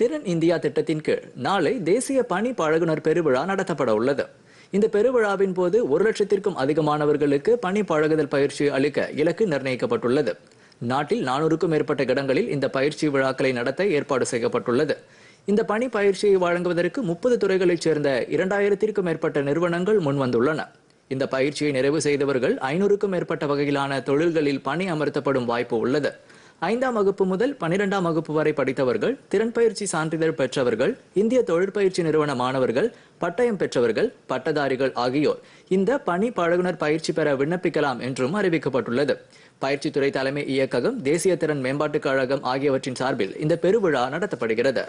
திறன் இந்தியா திட்டத்தின் கீழ் நாளை தேசிய பணி பழகுனர் பெருவிழா நடத்தப்பட உள்ளது இந்த பெருவிழாவின் போது ஒரு லட்சத்திற்கும் அதிகமானவர்களுக்கு பணி பழகுதல் பயிற்சி அளிக்க இலக்கு நிர்ணயிக்கப்பட்டுள்ளது நாட்டில் நானூறுக்கும் மேற்பட்ட இடங்களில் இந்த பயிற்சி விழாக்களை நடத்த ஏற்பாடு செய்யப்பட்டுள்ளது இந்த பணி பயிற்சியை வழங்குவதற்கு முப்பது துறைகளைச் சேர்ந்த இரண்டாயிரத்திற்கும் மேற்பட்ட நிறுவனங்கள் முன்வந்துள்ளன இந்த பயிற்சியை நிறைவு செய்தவர்கள் ஐநூறுக்கும் மேற்பட்ட வகையிலான தொழில்களில் பணி அமர்த்தப்படும் வாய்ப்பு உள்ளது ஐந்தாம் வகுப்பு முதல் பனிரெண்டாம் வகுப்பு வரை படித்தவர்கள் திறன் பயிற்சி சான்றிதழ் பெற்றவர்கள் இந்திய தொழிற்பயிற்சி நிறுவன மாணவர்கள் பட்டயம் பெற்றவர்கள் பட்டதாரிகள் ஆகியோர் இந்த பணி பழகுனர் பயிற்சி பெற விண்ணப்பிக்கலாம் என்றும் அறிவிக்கப்பட்டுள்ளது பயிற்சித்துறை தலைமை இயக்ககம் தேசிய திறன் மேம்பாட்டுக் கழகம் ஆகியவற்றின் சார்பில் இந்த பெருவிழா நடத்தப்படுகிறது